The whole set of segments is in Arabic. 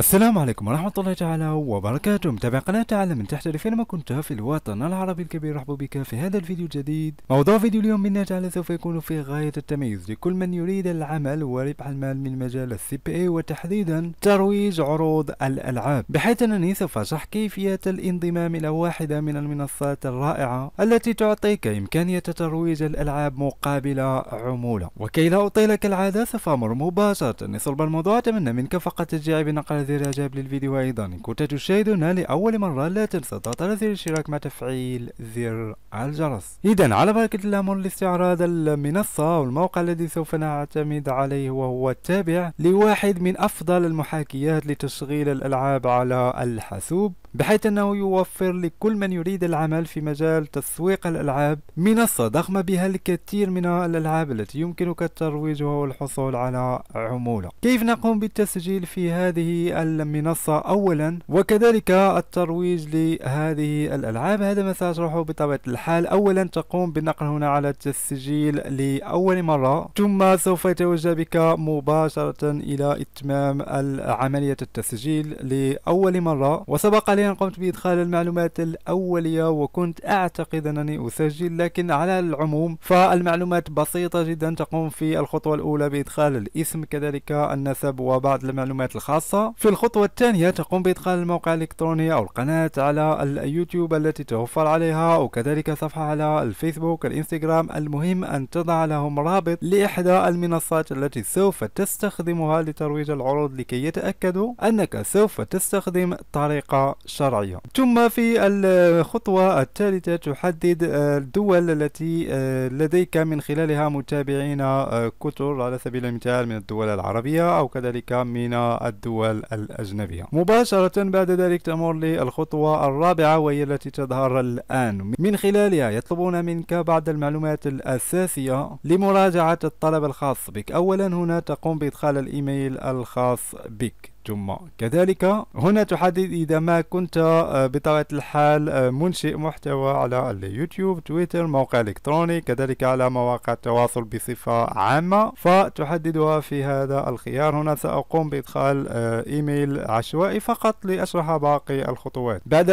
السلام عليكم ورحمة الله تعالى وبركاته متابع قناة تعلم من تحت ما كنت في الوطن العربي الكبير رحبوا بك في هذا الفيديو الجديد موضوع فيديو اليوم منا تعالى سوف يكون في غاية التميز لكل من يريد العمل وربح المال من مجال السي بي اي وتحديدا ترويج عروض الألعاب بحيث أنني سوف أشرح كيفية الانضمام إلى واحدة من المنصات الرائعة التي تعطيك إمكانية ترويج الألعاب مقابل عمولة وكي لا اطيلك العادة سوف أمر مباشرة لصلب الموضوع أتمنى منك فقط تشجيعي بنقل زر إعجاب للفيديو أيضا إن كنت تشاهدنا لأول مرة لا تنسى تضغط على زر الاشتراك مع تفعيل زر الجرس إذا على بركة الله مر لاستعراض المنصة والموقع الذي سوف نعتمد عليه وهو التابع لواحد من أفضل المحاكيات لتشغيل الألعاب على الحاسوب بحيث أنه يوفر لكل من يريد العمل في مجال تسويق الألعاب منصة ضخمة بها الكثير من الألعاب التي يمكنك ترويجها والحصول على عمولة كيف نقوم بالتسجيل في هذه المنصة أولا وكذلك الترويج لهذه الألعاب هذا ما سأشرحه بطبيعة الحال أولا تقوم بالنقر هنا على التسجيل لأول مرة ثم سوف يتوجه بك مباشرة إلى إتمام عملية التسجيل لأول مرة وسبق حاليا قمت بإدخال المعلومات الأولية وكنت أعتقد أنني أسجل لكن على العموم فالمعلومات بسيطة جدا تقوم في الخطوة الأولى بإدخال الاسم كذلك النسب وبعض المعلومات الخاصة في الخطوة الثانية تقوم بإدخال الموقع الإلكتروني أو القناة على اليوتيوب التي توفر عليها وكذلك صفحة على الفيسبوك الإنستغرام المهم أن تضع لهم رابط لإحدى المنصات التي سوف تستخدمها لترويج العروض لكي يتأكدوا أنك سوف تستخدم طريقة الشرعيه ثم في الخطوة الثالثة تحدد الدول التي آه، لديك من خلالها متابعين آه، كثر على سبيل المثال من الدول العربية أو كذلك من الدول الأجنبية مباشرة بعد ذلك تمر للخطوة الرابعة وهي التي تظهر الآن من خلالها يطلبون منك بعض المعلومات الأساسية لمراجعة الطلب الخاص بك أولا هنا تقوم بإدخال الإيميل الخاص بك ثم كذلك هنا تحدد إذا ما كنت آه، بطبيعة الحال آه، منشئ محتوى على اليوتيوب تويتر موقع إلكتروني كذلك على مواقع التواصل بصفة عامة فتحددها في هذا الخيار هنا سأقوم بإدخال آه، إيميل عشوائي فقط لأشرح باقي الخطوات بعد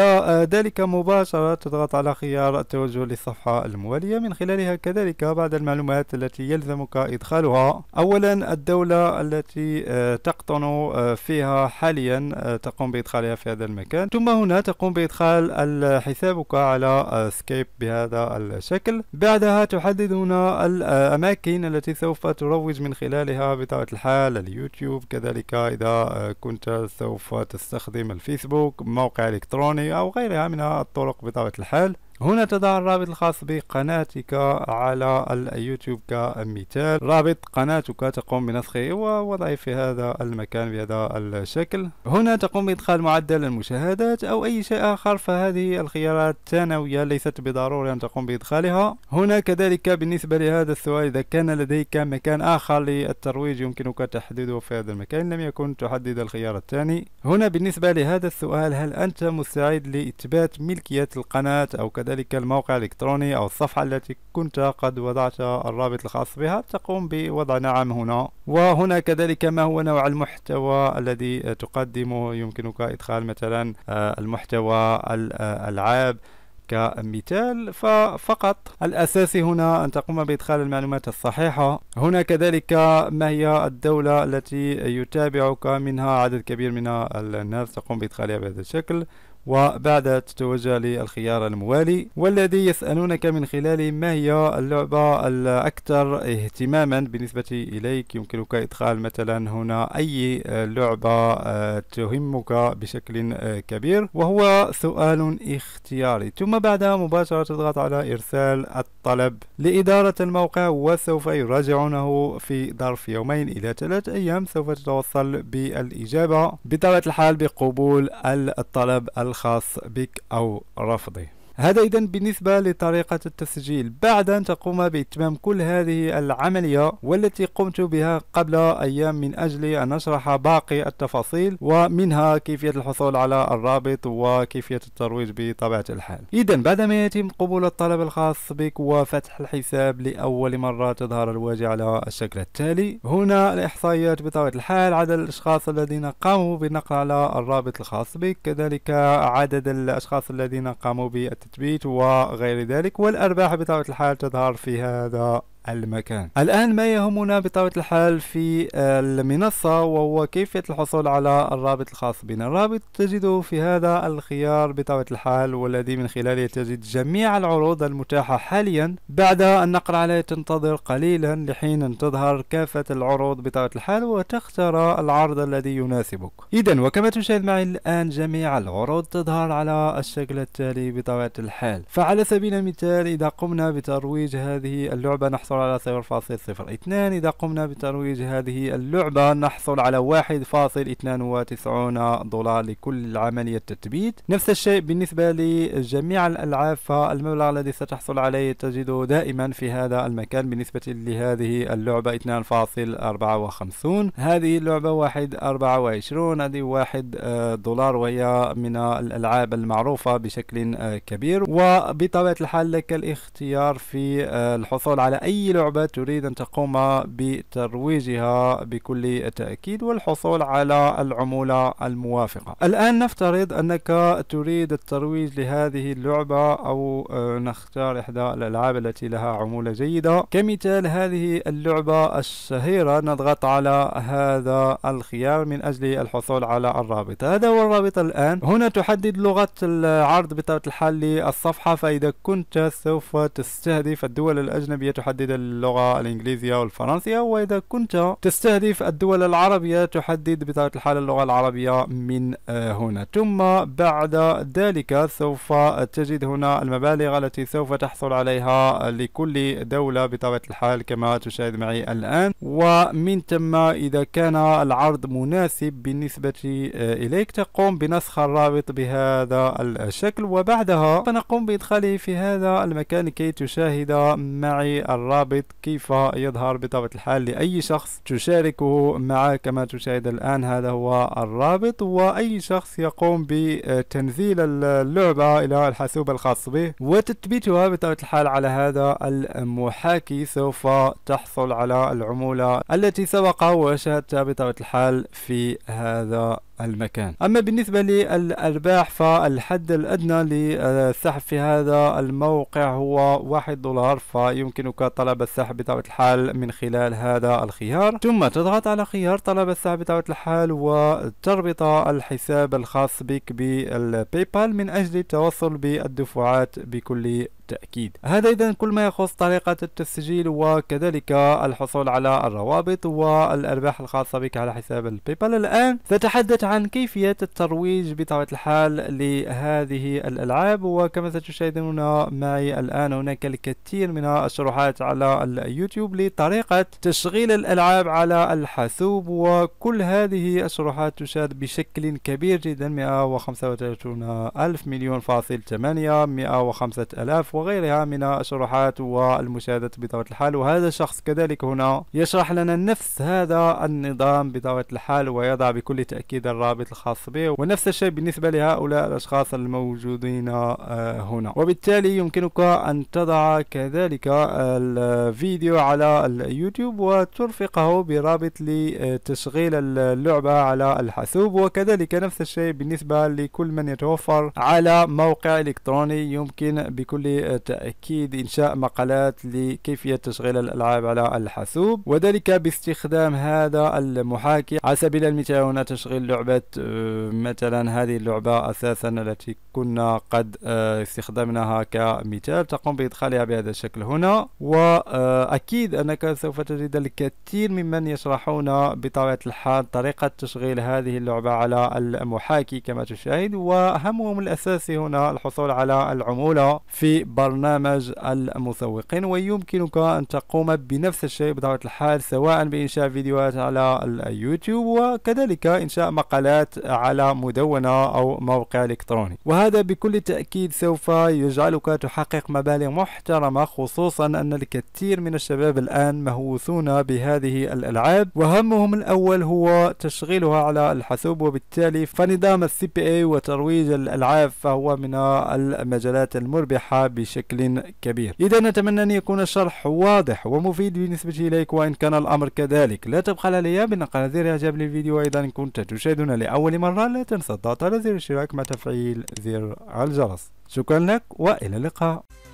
ذلك مباشرة تضغط على خيار التوجه للصفحة الموالية من خلالها كذلك بعض المعلومات التي يلزمك إدخالها أولا الدولة التي تقطن فيها عليها حاليا آه، تقوم بإدخالها في هذا المكان ثم هنا تقوم بإدخال حسابك على سكيب بهذا الشكل بعدها تحدد هنا الأماكن التي سوف تروج من خلالها بطبيعة الحال اليوتيوب كذلك إذا آه، كنت سوف تستخدم الفيسبوك موقع إلكتروني أو غيرها من الطرق بطبيعة الحال هنا تضع الرابط الخاص بقناتك على اليوتيوب كمثال رابط قناتك تقوم بنسخه ووضعه في هذا المكان بهذا الشكل هنا تقوم بإدخال معدل المشاهدات أو أي شيء آخر فهذه الخيارات ثانوية ليست بالضرورة أن تقوم بإدخالها هنا كذلك بالنسبة لهذا السؤال إذا كان لديك مكان آخر للترويج يمكنك تحديده في هذا المكان لم يكن تحدد الخيار الثاني هنا بالنسبة لهذا السؤال هل أنت مستعد لإثبات ملكية القناة أو كذا وكذلك الموقع الإلكتروني أو الصفحة التي كنت قد وضعت الرابط الخاص بها تقوم بوضع نعم هنا وهنا كذلك ما هو نوع المحتوى الذي تقدمه يمكنك إدخال مثلا آه، المحتوى الألعاب آه، كمثال ففقط الأساسي هنا أن تقوم بإدخال المعلومات الصحيحة هنا كذلك ما هي الدولة التي يتابعك منها عدد كبير من الناس تقوم بإدخالها بهذا الشكل وبعدها تتوجه للخيار الموالي والذي يسألونك من خلاله ما هي اللعبة الأكثر اهتماما بالنسبة إليك يمكنك إدخال مثلا هنا أي لعبة آه، تهمك بشكل آه، كبير وهو سؤال اختياري ثم بعدها مباشرة تضغط على إرسال الطلب لإدارة الموقع وسوف يراجعونه في ظرف يومين إلى ثلاثة أيام سوف تتوصل بالإجابة بطبيعة الحال بقبول الطلب الخ الخاص بك أو رفضه هذا إذا بالنسبة لطريقة التسجيل بعد أن تقوم بإتمام كل هذه العملية والتي قمت بها قبل أيام من أجل أن أشرح باقي التفاصيل ومنها كيفية الحصول على الرابط وكيفية الترويج بطبيعة الحال إذا بعدما يتم قبول الطلب الخاص بك وفتح الحساب لأول مرة تظهر الواجهة على الشكل التالي هنا الإحصائيات بطبيعة الحال عدد الأشخاص الذين قاموا بالنقل على الرابط الخاص بك كذلك عدد الأشخاص الذين قاموا بالتسجيل التثبيت وغير ذلك والأرباح بطبيعة الحال تظهر في هذا المكان الآن ما يهمنا بطبيعة الحال في المنصة وهو كيفية الحصول على الرابط الخاص بنا الرابط تجده في هذا الخيار بطبيعة الحال والذي من خلاله تجد جميع العروض المتاحة حاليا بعد أن نقرأ عليه تنتظر قليلا لحين أن تظهر كافة العروض بطبيعة الحال وتختار العرض الذي يناسبك إذا وكما تشاهد معي الآن جميع العروض تظهر على الشكل التالي بطبيعة الحال فعلى سبيل المثال إذا قمنا بترويج هذه اللعبة نحصل سيحصل على صفر فاصل صفر اثنان إذا قمنا بترويج هذه اللعبة نحصل على واحد فاصل اثنان وتسعون دولار لكل عملية تثبيت نفس الشيء بالنسبة لجميع الألعاب فالمبلغ الذي ستحصل عليه تجده دائما في هذا المكان بالنسبة لهذه اللعبة 2.54 هذه اللعبة 1.24 هذه 1 آه، دولار وهي من الألعاب المعروفة بشكل آه، كبير وبطبيعة الحال لك الاختيار في آه، الحصول على أي لعبة تريد أن تقوم بترويجها بكل تأكيد والحصول على العمولة الموافقة الآن نفترض أنك تريد الترويج لهذه اللعبة أو آه، نختار إحدى الألعاب التي لها عمولة جيدة كمثال هذه اللعبة الشهيرة نضغط على هذا الخيار من أجل الحصول على الرابط هذا هو الرابط الآن هنا تحدد لغة العرض بطبيعة الحال للصفحة فإذا كنت سوف تستهدف الدول الأجنبية تحدد اللغة الإنجليزية والفرنسية وإذا كنت تستهدف الدول العربية تحدد بطبيعة الحال اللغة العربية من آه، هنا ثم بعد ذلك سوف تجد هنا المبالغ التي سوف تحصل عليها لكل دولة بطبيعة الحال كما تشاهد معي الآن ومن ثم إذا كان العرض مناسب بالنسبة آه، إليك تقوم بنسخ الرابط بهذا الشكل وبعدها سنقوم بإدخاله في هذا المكان كي تشاهد معي الرابط الرابط كيف يظهر بطبيعة الحال لأي شخص تشاركه معك كما تشاهد الآن هذا هو الرابط وأي شخص يقوم بتنزيل اللعبة إلى الحاسوب الخاص به وتثبيتها بطبيعة الحال على هذا المحاكي سوف تحصل على العمولة التي سبق وشاهدتها بطبيعة الحال في هذا المكان أما بالنسبة للأرباح فالحد الأدنى للسحب في هذا الموقع هو واحد دولار فيمكنك طلب السحب بطبيعة الحال من خلال هذا الخيار ثم تضغط على خيار طلب السحب بطبيعة الحال وتربط الحساب الخاص بك بالباي بال من أجل التوصل بالدفعات بكل بالتأكيد هذا إذا كل ما يخص طريقة التسجيل وكذلك الحصول على الروابط والأرباح الخاصة بك على حساب البيبال الآن سأتحدث عن كيفية الترويج بطبيعة الحال لهذه الألعاب وكما ستشاهدون معي الآن هناك الكثير من الشروحات على اليوتيوب لطريقة تشغيل الألعاب على الحاسوب وكل هذه الشروحات تشاهد بشكل كبير جدا 135 ألف مليون فاصل 8 105 ألاف وغيرها من الشروحات والمشاهدات بطبيعة الحال وهذا الشخص كذلك هنا يشرح لنا نفس هذا النظام بطبيعة الحال ويضع بكل تأكيد الرابط الخاص به ونفس الشيء بالنسبة لهؤلاء الأشخاص الموجودين آه، هنا وبالتالي يمكنك أن تضع كذلك الفيديو على اليوتيوب وترفقه برابط لتشغيل اللعبة على الحاسوب وكذلك نفس الشيء بالنسبة لكل من يتوفر على موقع إلكتروني يمكن بكل تأكيد إنشاء مقالات لكيفية تشغيل الألعاب على الحاسوب وذلك باستخدام هذا المحاكي على سبيل المثال هنا تشغيل لعبة آه، مثلا هذه اللعبة أساسا التي كنا قد آه، استخدمناها كمثال تقوم بإدخالها بهذا الشكل هنا وأكيد أنك سوف تجد الكثير ممن يشرحون بطبيعة الحال طريقة تشغيل هذه اللعبة على المحاكي كما تشاهد وهمهم الأساسي هنا الحصول على العمولة في برنامج المسوقين ويمكنك أن تقوم بنفس الشيء بطبيعة الحال سواء بإنشاء فيديوهات على اليوتيوب وكذلك إنشاء مقالات على مدونة أو موقع إلكتروني وهذا بكل تأكيد سوف يجعلك تحقق مبالغ محترمة خصوصا أن الكثير من الشباب الآن مهووسون بهذه الألعاب وهمهم الأول هو تشغيلها على الحاسوب وبالتالي فنظام السي بي اي وترويج الألعاب فهو من المجالات المربحة بشكل كبير إذا نتمنى أن يكون الشرح واضح ومفيد بالنسبة إليك وإن كان الأمر كذلك لا تبخل عليا بنقل زر إعجاب للفيديو أيضا إن كنت تشاهدنا لأول مرة لا تنسى الضغط على زر الاشتراك مع تفعيل زر الجرس شكرا لك وإلى اللقاء